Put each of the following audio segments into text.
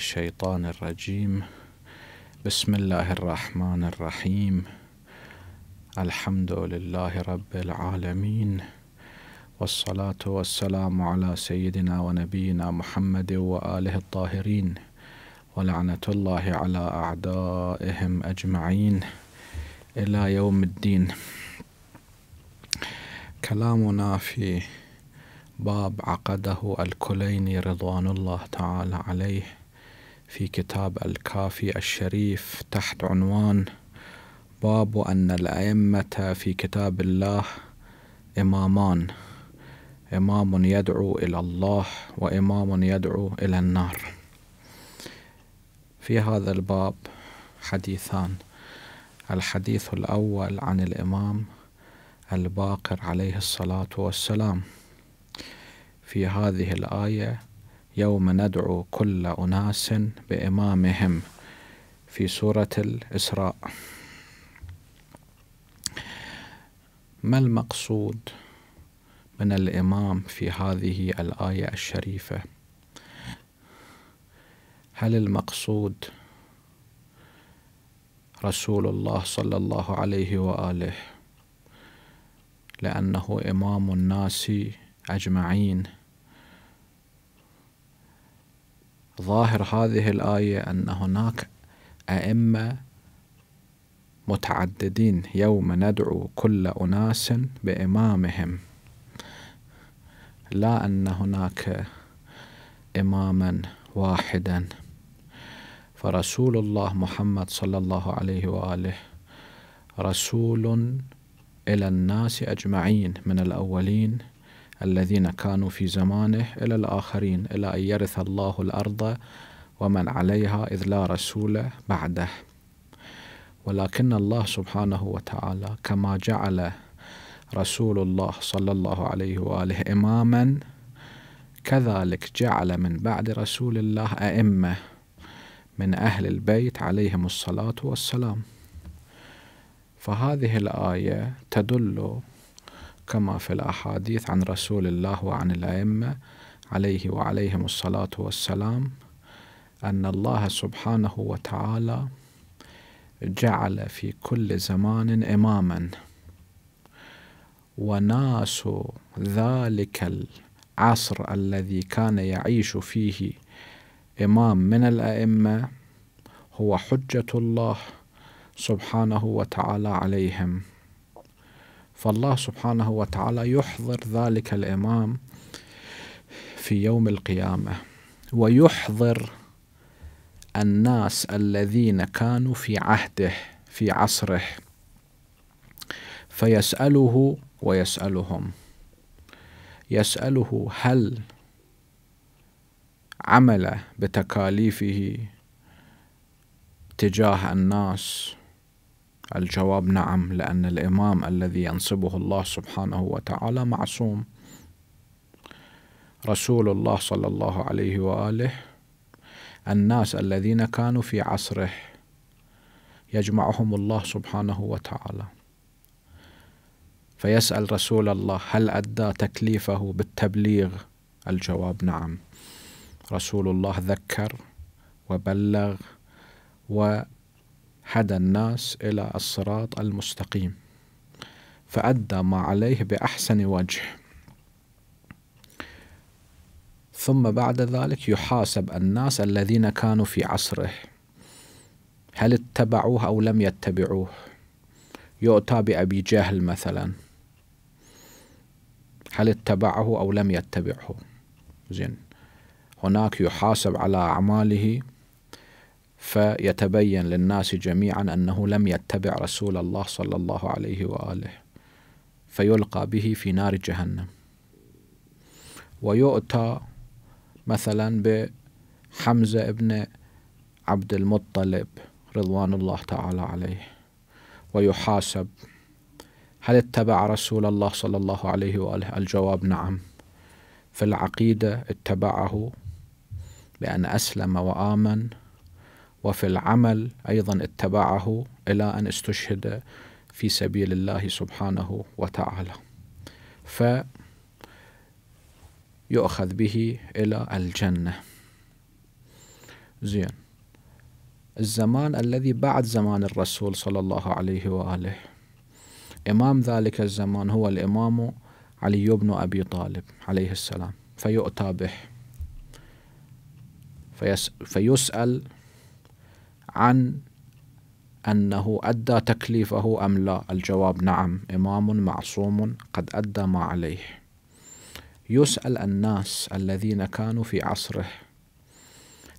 الشيطان الرجيم بسم الله الرحمن الرحيم الحمد لله رب العالمين والصلاة والسلام على سيدنا ونبينا محمد وآله الطاهرين ولعنة الله على أعدائهم أجمعين إلى يوم الدين كلامنا في باب عقده الكليني رضوان الله تعالى عليه في كتاب الكافي الشريف تحت عنوان باب أن الأئمة في كتاب الله إمامان إمام يدعو إلى الله وإمام يدعو إلى النار في هذا الباب حديثان الحديث الأول عن الإمام الباقر عليه الصلاة والسلام في هذه الآية يوم ندعو كل أناس بإمامهم في سورة الإسراء ما المقصود من الإمام في هذه الآية الشريفة هل المقصود رسول الله صلى الله عليه وآله لأنه إمام الناس أجمعين ظاهر هذه الآية أن هناك أئمة متعددين يوم ندعو كل أناس بإمامهم لا أن هناك إماما واحدا فرسول الله محمد صلى الله عليه وآله رسول إلى الناس أجمعين من الأولين الذين كانوا في زمانه إلى الآخرين إلى أن يرث الله الأرض ومن عليها إذ لا رسول بعده ولكن الله سبحانه وتعالى كما جعل رسول الله صلى الله عليه وآله إماما كذلك جعل من بعد رسول الله أئمة من أهل البيت عليهم الصلاة والسلام فهذه الآية تدل كما في الأحاديث عن رسول الله وعن الأئمة عليه وعليهم الصلاة والسلام أن الله سبحانه وتعالى جعل في كل زمان إماما وناس ذلك العصر الذي كان يعيش فيه إمام من الأئمة هو حجة الله سبحانه وتعالى عليهم فالله سبحانه وتعالى يحضر ذلك الإمام في يوم القيامة ويحضر الناس الذين كانوا في عهده في عصره فيسأله ويسألهم يسأله هل عمل بتكاليفه تجاه الناس الجواب نعم لأن الإمام الذي ينصبه الله سبحانه وتعالى معصوم رسول الله صلى الله عليه وآله الناس الذين كانوا في عصره يجمعهم الله سبحانه وتعالى فيسأل رسول الله هل أدى تكليفه بالتبليغ الجواب نعم رسول الله ذكر وبلغ و هدى الناس إلى الصراط المستقيم فأدى ما عليه بأحسن وجه ثم بعد ذلك يحاسب الناس الذين كانوا في عصره هل اتبعوه أو لم يتبعوه يؤتى بأبي جهل مثلا هل اتبعه أو لم يتبعه زين هناك يحاسب على أعماله فيتبين للناس جميعا انه لم يتبع رسول الله صلى الله عليه واله فيلقى به في نار جهنم ويؤتى مثلا بحمزه ابن عبد المطلب رضوان الله تعالى عليه ويحاسب هل اتبع رسول الله صلى الله عليه واله الجواب نعم في العقيده اتبعه بان اسلم وامن وفي العمل أيضا اتبعه إلى أن استشهد في سبيل الله سبحانه وتعالى فيؤخذ به إلى الجنة زين الزمان الذي بعد زمان الرسول صلى الله عليه وآله إمام ذلك الزمان هو الإمام علي بن أبي طالب عليه السلام فيؤتى به فيسأل عن أنه أدى تكليفه أم لا الجواب نعم إمام معصوم قد أدى ما عليه يسأل الناس الذين كانوا في عصره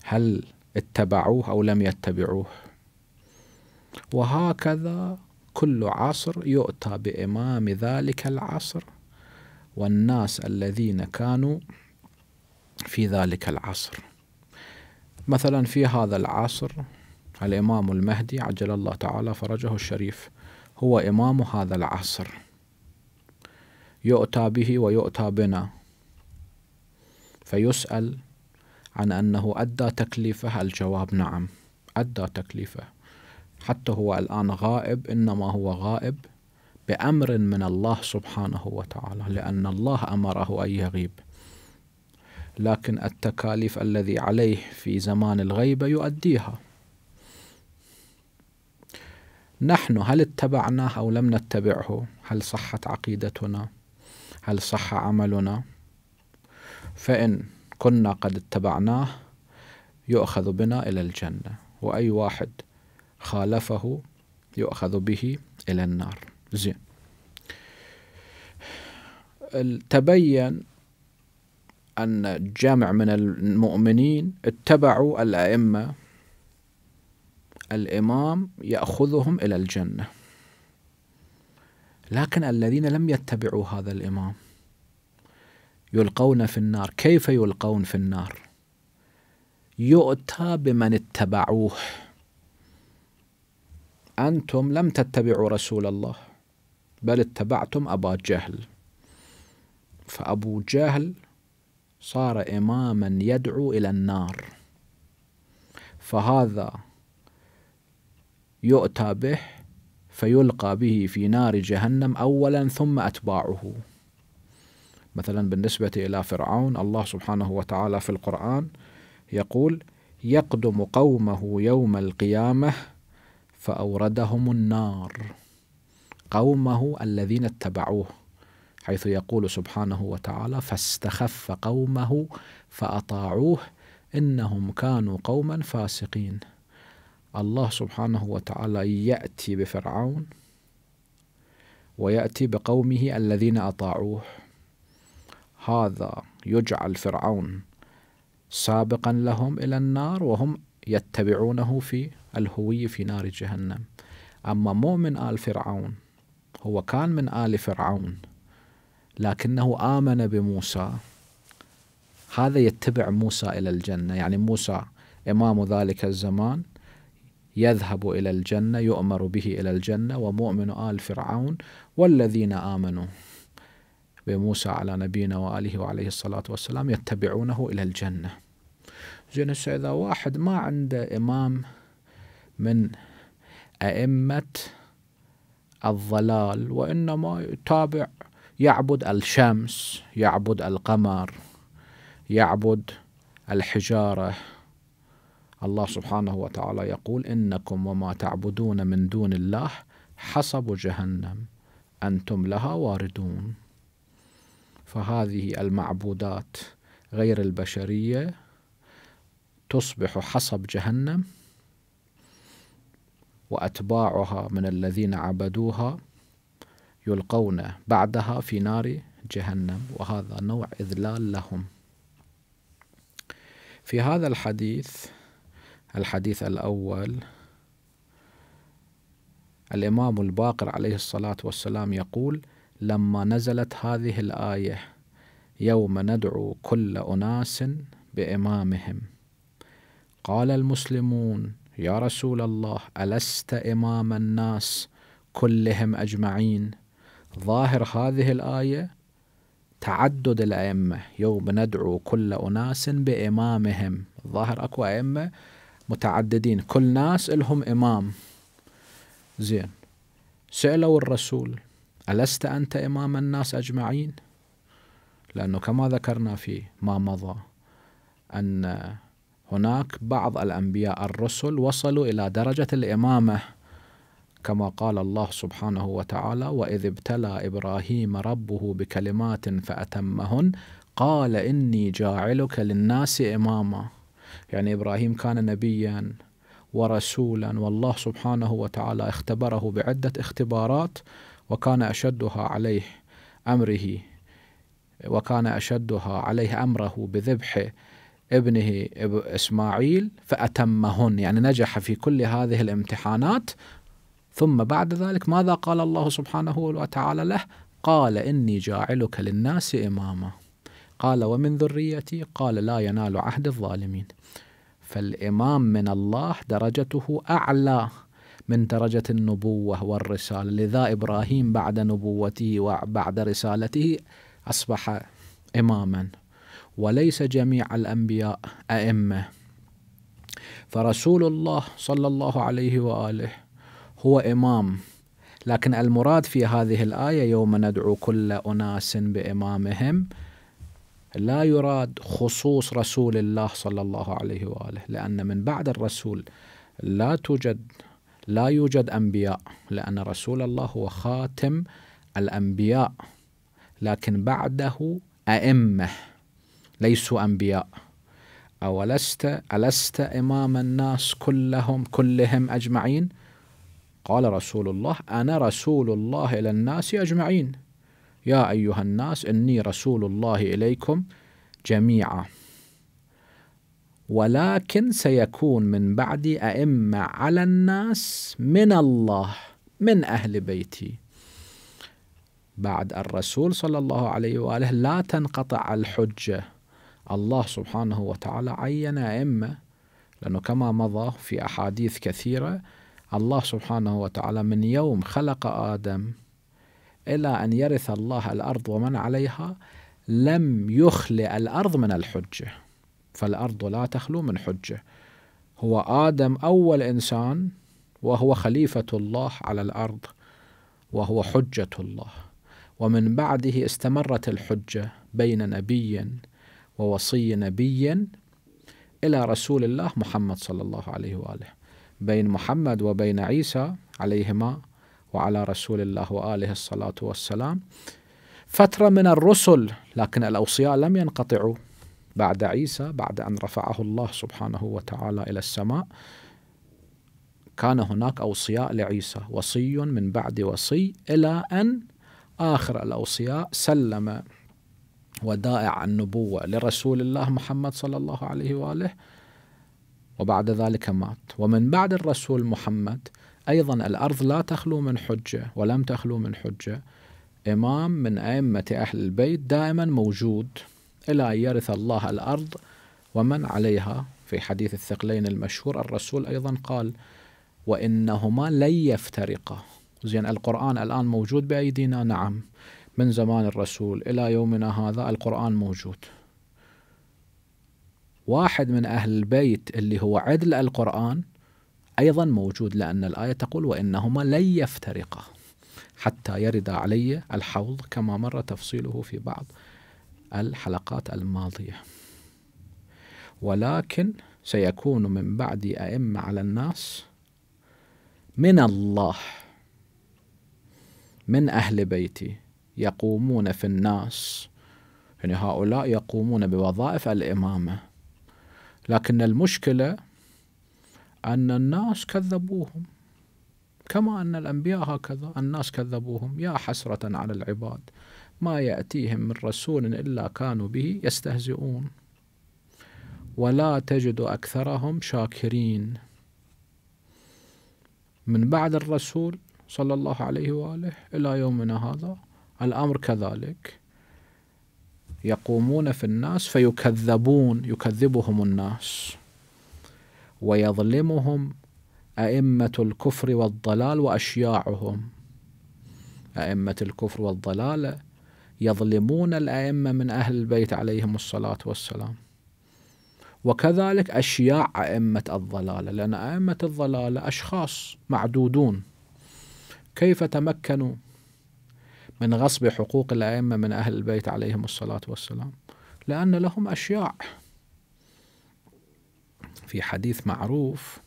هل اتبعوه أو لم يتبعوه وهكذا كل عصر يؤتى بإمام ذلك العصر والناس الذين كانوا في ذلك العصر مثلا في هذا العصر الإمام المهدي عجل الله تعالى فرجه الشريف هو إمام هذا العصر يؤتى به ويؤتى بنا فيسأل عن أنه أدى تكليفه الجواب نعم أدى تكليفه حتى هو الآن غائب إنما هو غائب بأمر من الله سبحانه وتعالى لأن الله أمره أن يغيب لكن التكاليف الذي عليه في زمان الغيبة يؤديها نحن هل اتبعناه أو لم نتبعه هل صحت عقيدتنا هل صح عملنا فإن كنا قد اتبعناه يؤخذ بنا إلى الجنة وأي واحد خالفه يؤخذ به إلى النار زين تبين أن جامع من المؤمنين اتبعوا الأئمة الإمام يأخذهم إلى الجنة لكن الذين لم يتبعوا هذا الإمام يلقون في النار كيف يلقون في النار يؤتى بمن اتبعوه أنتم لم تتبعوا رسول الله بل اتبعتم أبا جهل فأبو جهل صار إماما يدعو إلى النار فهذا يؤتى به فيلقى به في نار جهنم اولا ثم اتباعه مثلا بالنسبه الى فرعون الله سبحانه وتعالى في القران يقول يقدم قومه يوم القيامه فاوردهم النار قومه الذين اتبعوه حيث يقول سبحانه وتعالى فاستخف قومه فاطاعوه انهم كانوا قوما فاسقين الله سبحانه وتعالى يأتي بفرعون ويأتي بقومه الذين أطاعوه هذا يجعل فرعون سابقا لهم إلى النار وهم يتبعونه في الهوية في نار جهنم أما مو من آل فرعون هو كان من آل فرعون لكنه آمن بموسى هذا يتبع موسى إلى الجنة يعني موسى إمام ذلك الزمان يذهب إلى الجنة يؤمر به إلى الجنة ومؤمن آل فرعون والذين آمنوا بموسى على نبينا وآله وعليه الصلاة والسلام يتبعونه إلى الجنة زين إذا واحد ما عنده إمام من أئمة الضلال وإنما يتابع يعبد الشمس يعبد القمر يعبد الحجاره الله سبحانه وتعالى يقول إنكم وما تعبدون من دون الله حصب جهنم أنتم لها واردون فهذه المعبودات غير البشرية تصبح حصب جهنم وأتباعها من الذين عبدوها يلقون بعدها في نار جهنم وهذا نوع إذلال لهم في هذا الحديث الحديث الأول الإمام الباقر عليه الصلاة والسلام يقول لما نزلت هذه الآية يوم ندعو كل أناس بإمامهم قال المسلمون يا رسول الله ألست إمام الناس كلهم أجمعين ظاهر هذه الآية تعدد الأئمة يوم ندعو كل أناس بإمامهم ظاهر أكو أئمة متعددين كل ناس لهم إمام زين سألوا الرسول ألست أنت إمام الناس أجمعين لأنه كما ذكرنا في ما مضى أن هناك بعض الأنبياء الرسل وصلوا إلى درجة الإمامة كما قال الله سبحانه وتعالى وإذ ابتلى إبراهيم ربه بكلمات فأتمهن قال إني جاعلك للناس إماماً يعني إبراهيم كان نبيا ورسولا والله سبحانه وتعالى اختبره بعدة اختبارات وكان أشدها عليه أمره وكان أشدها عليه أمره بذبح ابنه إسماعيل فأتمهن يعني نجح في كل هذه الامتحانات ثم بعد ذلك ماذا قال الله سبحانه وتعالى له قال إني جاعلك للناس إماما قال ومن ذريتي قال لا ينال عهد الظالمين فالإمام من الله درجته أعلى من درجة النبوة والرسالة لذا إبراهيم بعد نبوته وبعد رسالته أصبح إماما وليس جميع الأنبياء أئمة فرسول الله صلى الله عليه وآله هو إمام لكن المراد في هذه الآية يوم ندعو كل أناس بإمامهم لا يراد خصوص رسول الله صلى الله عليه واله لان من بعد الرسول لا توجد لا يوجد انبياء لان رسول الله هو خاتم الانبياء لكن بعده ائمه ليسوا انبياء اولست الست امام الناس كلهم كلهم اجمعين قال رسول الله انا رسول الله الى الناس اجمعين يا أيها الناس إني رسول الله إليكم جميعا ولكن سيكون من بعدي أئمة على الناس من الله من أهل بيتي بعد الرسول صلى الله عليه وآله لا تنقطع الحجة الله سبحانه وتعالى عين أئمة لأنه كما مضى في أحاديث كثيرة الله سبحانه وتعالى من يوم خلق آدم إلى أن يرث الله الأرض ومن عليها لم يخلئ الأرض من الحجة فالأرض لا تخلو من حجة هو آدم أول إنسان وهو خليفة الله على الأرض وهو حجة الله ومن بعده استمرت الحجة بين نبي ووصي نبي إلى رسول الله محمد صلى الله عليه وآله بين محمد وبين عيسى عليهما وعلى رسول الله واله الصلاه والسلام فتره من الرسل لكن الاوصياء لم ينقطعوا بعد عيسى بعد ان رفعه الله سبحانه وتعالى الى السماء كان هناك اوصياء لعيسى وصي من بعد وصي الى ان اخر الاوصياء سلم ودائع النبوه لرسول الله محمد صلى الله عليه واله وبعد ذلك مات ومن بعد الرسول محمد أيضا الأرض لا تخلو من حجة ولم تخلو من حجة إمام من أئمة أهل البيت دائما موجود إلى أن يرث الله الأرض ومن عليها في حديث الثقلين المشهور الرسول أيضا قال وإنهما لن يفترقا زين القرآن الآن موجود بأيدينا نعم من زمان الرسول إلى يومنا هذا القرآن موجود واحد من أهل البيت اللي هو عدل القرآن أيضا موجود لأن الآية تقول وإنهما لن يفترقا حتى يرد علي الحوض كما مر تفصيله في بعض الحلقات الماضية ولكن سيكون من بعد أئمة على الناس من الله من أهل بيتي يقومون في الناس يعني هؤلاء يقومون بوظائف الإمامة لكن المشكلة أن الناس كذبوهم كما أن الأنبياء هكذا الناس كذبوهم يا حسرة على العباد ما يأتيهم من رسول إلا كانوا به يستهزئون ولا تجد أكثرهم شاكرين من بعد الرسول صلى الله عليه وآله إلى يومنا هذا الأمر كذلك يقومون في الناس فيكذبون يكذبهم الناس ويظلمهم أئمة الكفر والضلال وأشياعهم أئمة الكفر والضلالة يظلمون الأئمة من أهل البيت عليهم الصلاة والسلام وكذلك أشياع أئمة الضلالة لأن أئمة الضلالة أشخاص معدودون كيف تمكنوا من غصب حقوق الأئمة من أهل البيت عليهم الصلاة والسلام لأن لهم أشياع في حديث معروف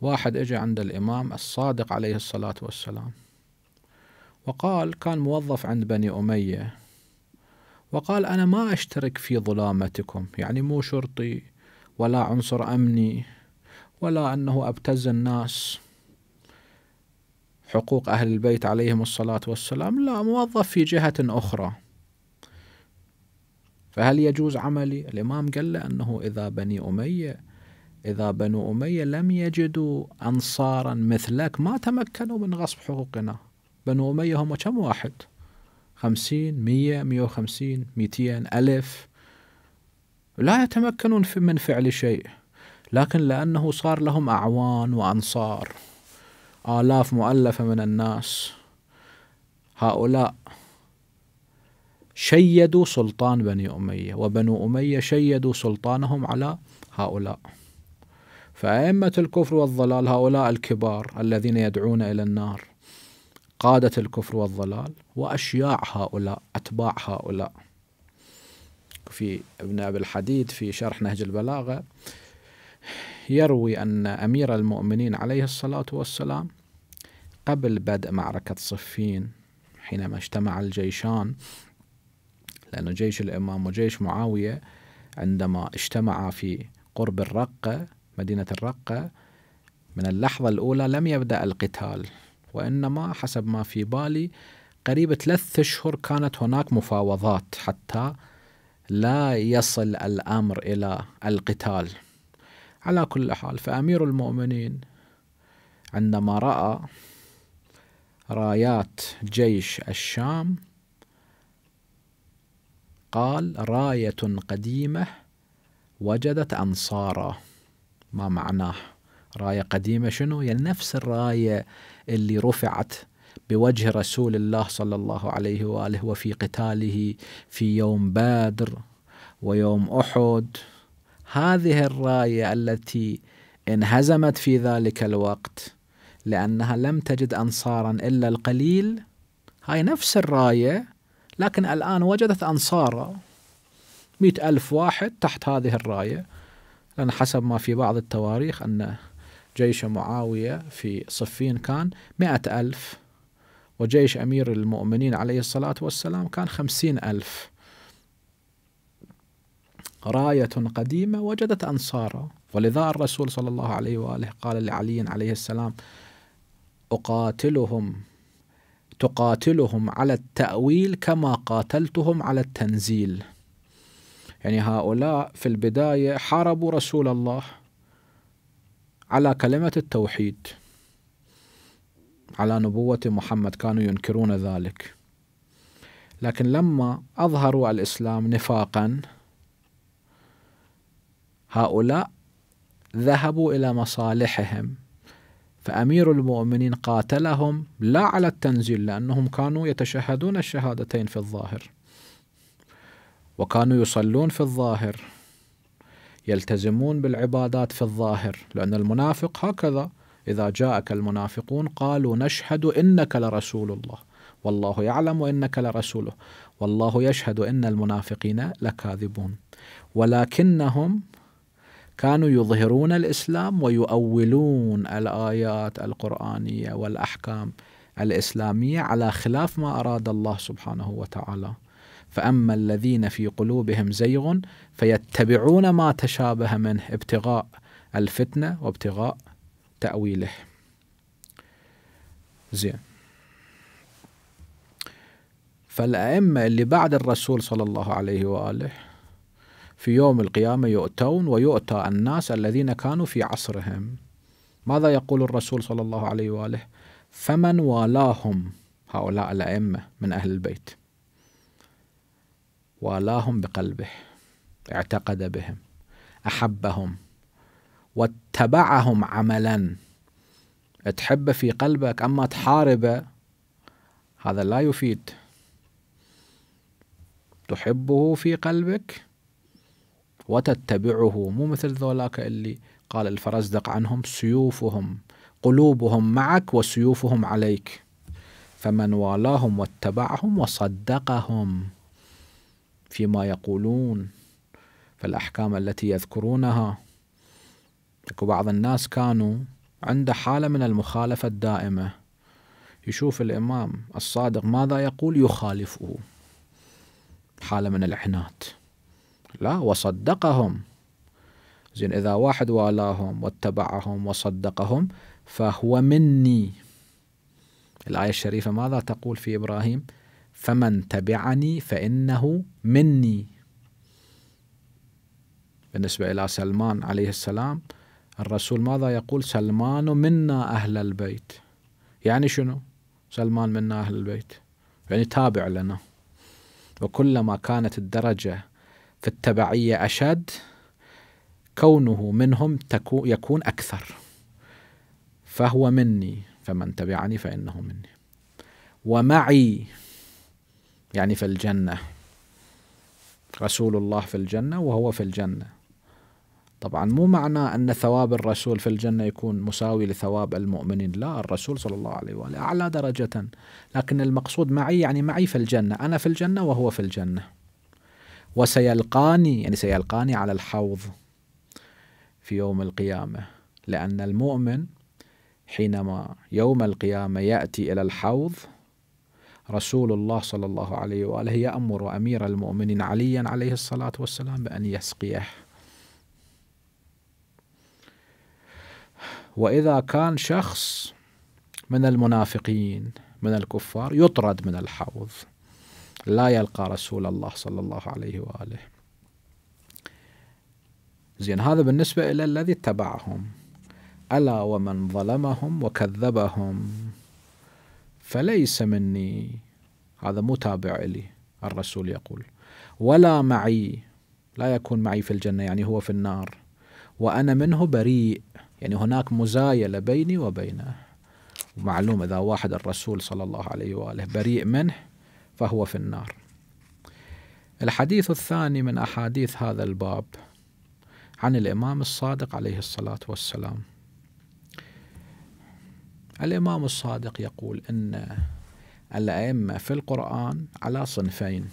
واحد اجى عند الامام الصادق عليه الصلاه والسلام وقال كان موظف عند بني اميه وقال انا ما اشترك في ظلامتكم يعني مو شرطي ولا عنصر امني ولا انه ابتز الناس حقوق اهل البيت عليهم الصلاه والسلام لا موظف في جهه اخرى فهل يجوز عملي؟ الإمام قال له أنه إذا بني أمية إذا بنو أمية لم يجدوا أنصارا مثلك ما تمكنوا من غصب حقوقنا بنو أمية هم كم واحد خمسين مية مية وخمسين ميتين ألف لا يتمكنون من فعل شيء لكن لأنه صار لهم أعوان وأنصار آلاف مؤلفة من الناس هؤلاء شيدوا سلطان بني أمية وبنو أمية شيدوا سلطانهم على هؤلاء فأئمة الكفر والضلال هؤلاء الكبار الذين يدعون إلى النار قادة الكفر والضلال وأشياع هؤلاء أتباع هؤلاء في ابن أبي الحديد في شرح نهج البلاغة يروي أن أمير المؤمنين عليه الصلاة والسلام قبل بدء معركة صفين حينما اجتمع الجيشان لأن جيش الإمام وجيش معاوية عندما اجتمعا في قرب الرقة مدينة الرقة من اللحظة الأولى لم يبدأ القتال وإنما حسب ما في بالي قريب ثلاث أشهر كانت هناك مفاوضات حتى لا يصل الأمر إلى القتال على كل حال فأمير المؤمنين عندما رأى رايات جيش الشام قال راية قديمة وجدت أنصارا ما معناه راية قديمة شنو يعني نفس الراية اللي رفعت بوجه رسول الله صلى الله عليه وآله وفي قتاله في يوم بادر ويوم أحد هذه الراية التي انهزمت في ذلك الوقت لأنها لم تجد أنصارا إلا القليل هاي نفس الراية لكن الآن وجدت أنصار مئة ألف واحد تحت هذه الراية لأن حسب ما في بعض التواريخ أن جيش معاوية في صفين كان مئة ألف وجيش أمير المؤمنين عليه الصلاة والسلام كان خمسين ألف راية قديمة وجدت أنصارا ولذا الرسول صلى الله عليه وآله قال لعلي عليه السلام أقاتلهم تقاتلهم على التأويل كما قاتلتهم على التنزيل يعني هؤلاء في البداية حاربوا رسول الله على كلمة التوحيد على نبوة محمد كانوا ينكرون ذلك لكن لما أظهروا الإسلام نفاقا هؤلاء ذهبوا إلى مصالحهم فأمير المؤمنين قاتلهم لا على التنزيل لأنهم كانوا يتشهدون الشهادتين في الظاهر وكانوا يصلون في الظاهر يلتزمون بالعبادات في الظاهر لأن المنافق هكذا إذا جاءك المنافقون قالوا نشهد إنك لرسول الله والله يعلم إنك لرسوله والله يشهد إن المنافقين لكاذبون ولكنهم كانوا يظهرون الاسلام ويؤولون الايات القرانيه والاحكام الاسلاميه على خلاف ما اراد الله سبحانه وتعالى. فاما الذين في قلوبهم زيغ فيتبعون ما تشابه منه ابتغاء الفتنه وابتغاء تاويله. زين. فالائمه اللي بعد الرسول صلى الله عليه واله في يوم القيامة يؤتون ويؤتى الناس الذين كانوا في عصرهم ماذا يقول الرسول صلى الله عليه وآله فمن والاهم هؤلاء الأئمة من أهل البيت والاهم بقلبه اعتقد بهم أحبهم واتبعهم عملا تحبه في قلبك أما تحاربه هذا لا يفيد تحبه في قلبك وتتبعه مو مثل ذولاك اللي قال الفرزدق عنهم سيوفهم قلوبهم معك وسيوفهم عليك فمن والاهم واتبعهم وصدقهم فيما يقولون فالأحكام التي يذكرونها أكو بعض الناس كانوا عنده حالة من المخالفة الدائمة يشوف الإمام الصادق ماذا يقول يخالفه حالة من العناد لا وصدقهم زين إذا واحد والاهم واتبعهم وصدقهم فهو مني الآية الشريفة ماذا تقول في إبراهيم فمن تبعني فإنه مني بالنسبة إلى سلمان عليه السلام الرسول ماذا يقول سلمان منا أهل البيت يعني شنو سلمان منا أهل البيت يعني تابع لنا وكلما كانت الدرجة في التبعية أشد كونه منهم تكو يكون أكثر فهو مني فمن تبعني فإنه مني ومعي يعني في الجنة رسول الله في الجنة وهو في الجنة طبعا مو معنى أن ثواب الرسول في الجنة يكون مساوي لثواب المؤمنين لا الرسول صلى الله عليه وآله أعلى درجة لكن المقصود معي يعني معي في الجنة أنا في الجنة وهو في الجنة وسيلقاني يعني سيلقاني على الحوض في يوم القيامة لأن المؤمن حينما يوم القيامة يأتي إلى الحوض رسول الله صلى الله عليه وآله يأمر أمير المؤمنين عليا عليه الصلاة والسلام بأن يسقيه وإذا كان شخص من المنافقين من الكفار يطرد من الحوض لا يلقى رسول الله صلى الله عليه واله. زين هذا بالنسبه الى الذي اتبعهم. الا ومن ظلمهم وكذبهم فليس مني هذا مو تابع لي الرسول يقول ولا معي لا يكون معي في الجنه يعني هو في النار وانا منه بريء يعني هناك مزايله بيني وبينه معلوم اذا واحد الرسول صلى الله عليه واله بريء منه فهو في النار الحديث الثاني من أحاديث هذا الباب عن الإمام الصادق عليه الصلاة والسلام الإمام الصادق يقول أن الأئمة في القرآن على صنفين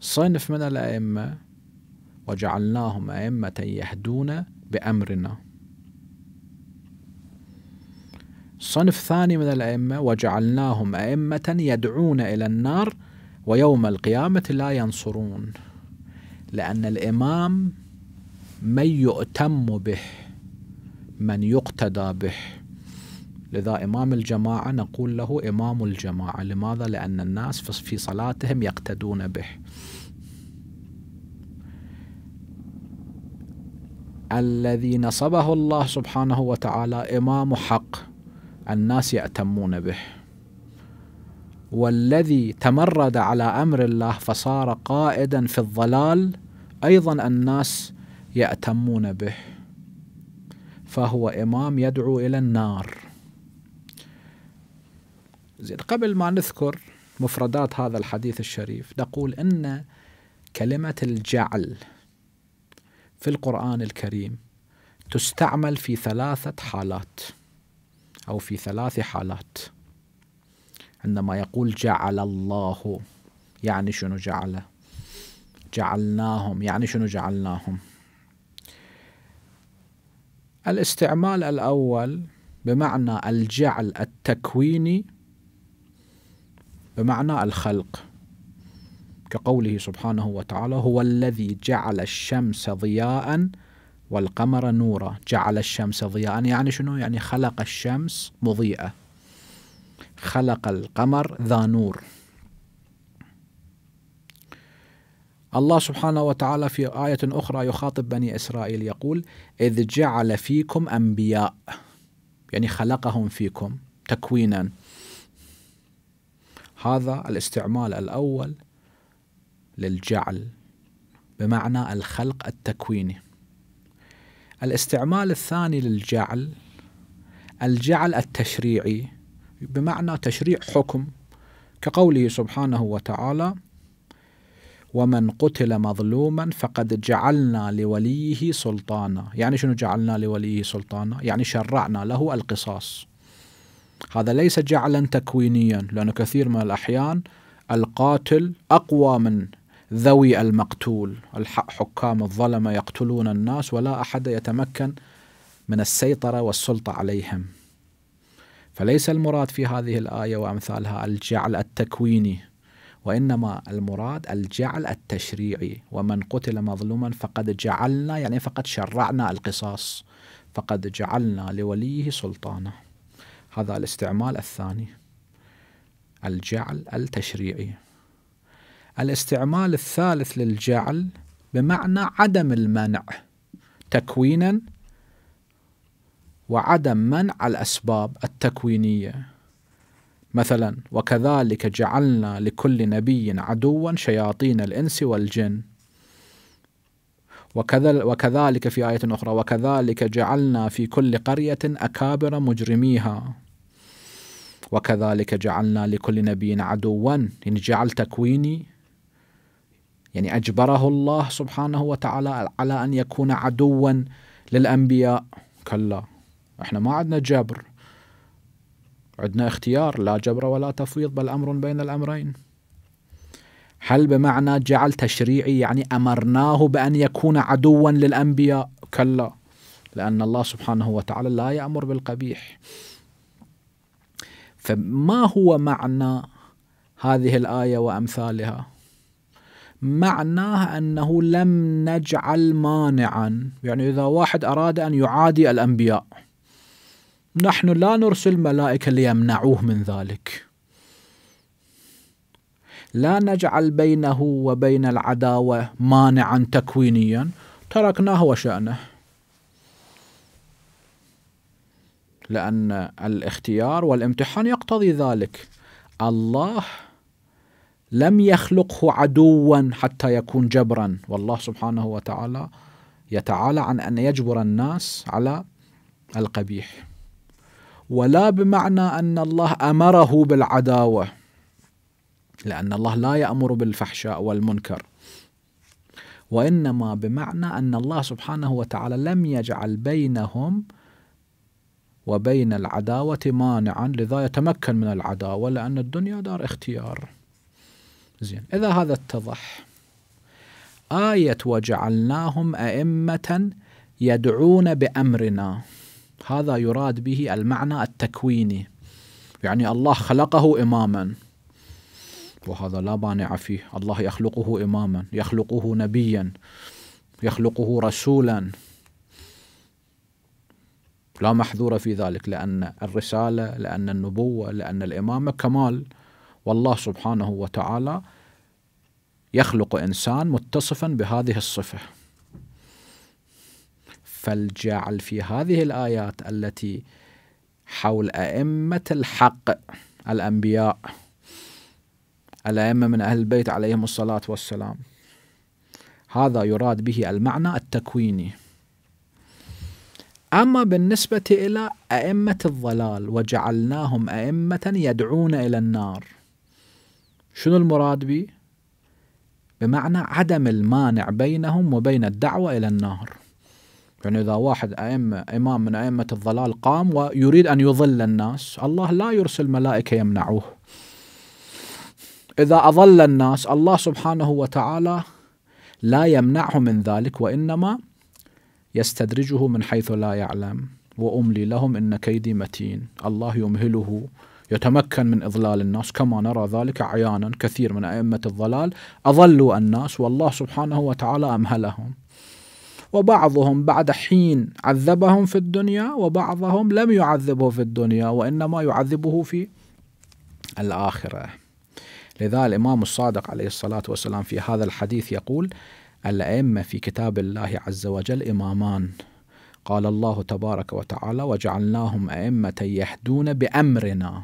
صنف من الأئمة وجعلناهم أئمة يهدون بأمرنا صنف ثاني من الأئمة وجعلناهم أئمة يدعون إلى النار ويوم القيامة لا ينصرون لأن الإمام من يؤتم به من يقتدى به لذا إمام الجماعة نقول له إمام الجماعة لماذا؟ لأن الناس في صلاتهم يقتدون به الذي نصبه الله سبحانه وتعالى إمام حق الناس يأتمون به والذي تمرد على امر الله فصار قائدا في الضلال ايضا الناس ياتمون به فهو امام يدعو الى النار زين قبل ما نذكر مفردات هذا الحديث الشريف نقول ان كلمه الجعل في القران الكريم تستعمل في ثلاثه حالات أو في ثلاث حالات عندما يقول جعل الله يعني شنو جعل جعلناهم يعني شنو جعلناهم الاستعمال الأول بمعنى الجعل التكويني بمعنى الخلق كقوله سبحانه وتعالى هو الذي جعل الشمس ضياءً والقمر نورا جعل الشمس ضياء يعني شنو يعني خلق الشمس مضيئة خلق القمر ذا نور الله سبحانه وتعالى في آية أخرى يخاطب بني إسرائيل يقول إذ جعل فيكم أنبياء يعني خلقهم فيكم تكوينا هذا الاستعمال الأول للجعل بمعنى الخلق التكويني الاستعمال الثاني للجعل الجعل التشريعي بمعنى تشريع حكم كقوله سبحانه وتعالى ومن قتل مظلوما فقد جعلنا لوليه سلطانا يعني شنو جعلنا لوليه سلطانا يعني شرعنا له القصاص هذا ليس جعلا تكوينيا لأن كثير من الأحيان القاتل أقوى من ذوي المقتول حكام الظلمة يقتلون الناس ولا أحد يتمكن من السيطرة والسلطة عليهم فليس المراد في هذه الآية وأمثالها الجعل التكويني وإنما المراد الجعل التشريعي ومن قتل مظلوما فقد جعلنا يعني فقد شرعنا القصاص فقد جعلنا لوليه سلطانا هذا الاستعمال الثاني الجعل التشريعي الاستعمال الثالث للجعل بمعنى عدم المنع تكوينا وعدم منع الأسباب التكوينية مثلا وكذلك جعلنا لكل نبي عدوا شياطين الإنس والجن وكذلك في آية أخرى وكذلك جعلنا في كل قرية أكابر مجرميها وكذلك جعلنا لكل نبي عدوا يعني جعل تكويني يعني أجبره الله سبحانه وتعالى على أن يكون عدوا للأنبياء كلا احنا ما عندنا جبر عندنا اختيار لا جبر ولا تفويض بل أمر بين الأمرين هل بمعنى جعل تشريعي يعني أمرناه بأن يكون عدوا للأنبياء كلا لأن الله سبحانه وتعالى لا يأمر بالقبيح فما هو معنى هذه الآية وأمثالها معناه أنه لم نجعل مانعا يعني إذا واحد أراد أن يعادي الأنبياء نحن لا نرسل ملائكة ليمنعوه من ذلك لا نجعل بينه وبين العداوة مانعا تكوينيا تركناه وشأنه لأن الاختيار والامتحان يقتضي ذلك الله لم يخلقه عدوا حتى يكون جبرا والله سبحانه وتعالى يتعالى عن ان يجبر الناس على القبيح ولا بمعنى ان الله امره بالعداوه لان الله لا يامر بالفحشاء والمنكر وانما بمعنى ان الله سبحانه وتعالى لم يجعل بينهم وبين العداوه مانعا لذا يتمكن من العداوه لان الدنيا دار اختيار زين إذا هذا اتضح آية وجعلناهم أئمة يدعون بأمرنا هذا يراد به المعنى التكويني يعني الله خلقه إماما وهذا لا مانع فيه الله يخلقه إماما يخلقه نبيا يخلقه رسولا لا محذور في ذلك لأن الرسالة لأن النبوة لأن الإمامة كمال والله سبحانه وتعالى يخلق انسان متصفا بهذه الصفه فالجعل في هذه الايات التي حول ائمه الحق الانبياء الائمه من اهل البيت عليهم الصلاه والسلام هذا يراد به المعنى التكويني أما بالنسبة إلى أئمة الضلال وجعلناهم أئمة يدعون إلى النار شنو المراد به؟ بمعنى عدم المانع بينهم وبين الدعوة إلى النار يعني إذا واحد أئمة إمام من أئمة الضلال قام ويريد أن يضل الناس الله لا يرسل ملائكة يمنعوه إذا أضل الناس الله سبحانه وتعالى لا يمنعه من ذلك وإنما يستدرجه من حيث لا يعلم وأملي لهم إن كيدي متين الله يمهله يتمكن من إضلال الناس كما نرى ذلك عيانا كثير من أئمة الضلال أضلوا الناس والله سبحانه وتعالى أمهلهم وبعضهم بعد حين عذبهم في الدنيا وبعضهم لم يعذبه في الدنيا وإنما يعذبه في الآخرة لذا الإمام الصادق عليه الصلاة والسلام في هذا الحديث يقول الأئمة في كتاب الله عز وجل إمامان قال الله تبارك وتعالى وجعلناهم أئمة يهدون بأمرنا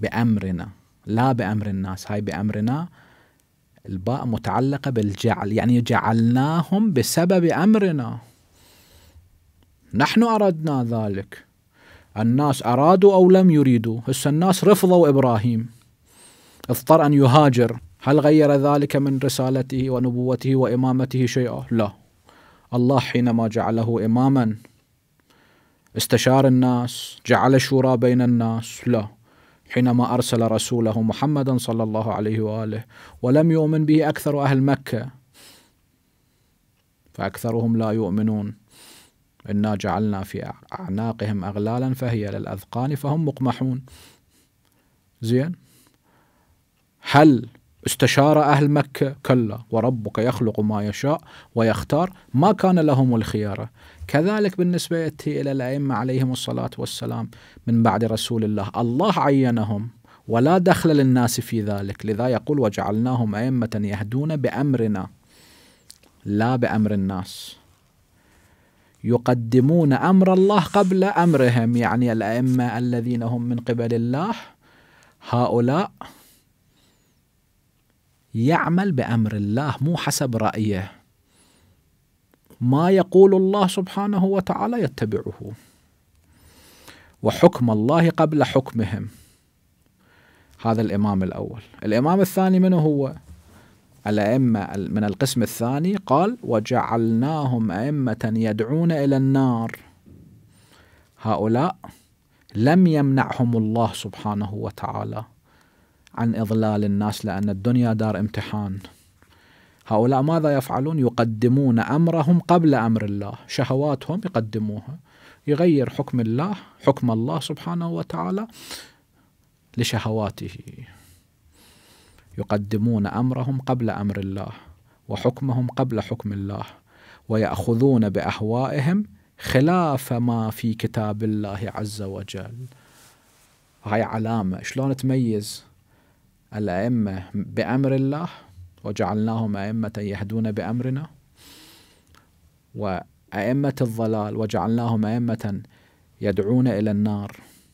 بأمرنا لا بأمر الناس هاي بأمرنا الباء متعلقة بالجعل يعني جعلناهم بسبب أمرنا نحن أردنا ذلك الناس أرادوا أو لم يريدوا هسه الناس رفضوا إبراهيم اضطر أن يهاجر هل غير ذلك من رسالته ونبوته وإمامته شيئا؟ لا الله حينما جعله إماما استشار الناس جعل شورى بين الناس لا حينما أرسل رسوله محمدا صلى الله عليه وآله ولم يؤمن به أكثر أهل مكة فأكثرهم لا يؤمنون إنا جعلنا في أعناقهم أغلالا فهي للأذقان فهم مقمحون زين هل استشار أهل مكة كلا وربك يخلق ما يشاء ويختار ما كان لهم الخيارة كذلك بالنسبة إلى الأئمة عليهم الصلاة والسلام من بعد رسول الله الله عينهم ولا دخل للناس في ذلك لذا يقول وجعلناهم أئمة يهدون بأمرنا لا بأمر الناس يقدمون أمر الله قبل أمرهم يعني الأئمة الذين هم من قبل الله هؤلاء يعمل بأمر الله مو حسب رأيه ما يقول الله سبحانه وتعالى يتبعه وحكم الله قبل حكمهم هذا الإمام الأول الإمام الثاني من هو؟ الأئمة من القسم الثاني قال وجعلناهم أئمة يدعون إلى النار هؤلاء لم يمنعهم الله سبحانه وتعالى عن إضلال الناس لأن الدنيا دار امتحان هؤلاء ماذا يفعلون يقدمون أمرهم قبل أمر الله شهواتهم يقدموها يغير حكم الله حكم الله سبحانه وتعالى لشهواته يقدمون امرهم قبل امر الله وحكمهم قبل حكم الله وياخذون باهوائهم خلاف ما في كتاب الله عز وجل هاي علامه شلون تميز الأئمة بأمر الله وجعلناهم أئمة يهدون بأمرنا وأئمة الضلال وجعلناهم أئمة يدعون إلى النار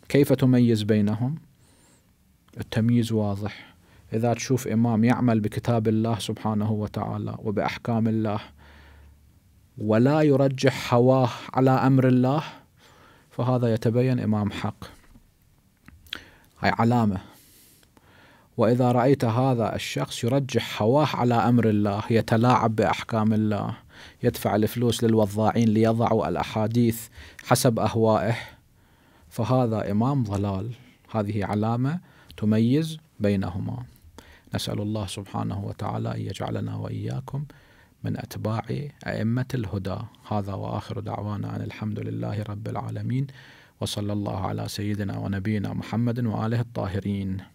كيف تميز بينهم؟ التمييز واضح إذا تشوف إمام يعمل بكتاب الله سبحانه وتعالى وبأحكام الله ولا يرجح هواه على أمر الله فهذا يتبين إمام حق هاي علامة واذا رايت هذا الشخص يرجح هواه على امر الله يتلاعب باحكام الله يدفع الفلوس للوضاعين ليضعوا الاحاديث حسب اهوائه فهذا امام ضلال هذه علامه تميز بينهما نسال الله سبحانه وتعالى ان يجعلنا واياكم من اتباع ائمه الهدى هذا واخر دعوانا ان الحمد لله رب العالمين وصلى الله على سيدنا ونبينا محمد واله الطاهرين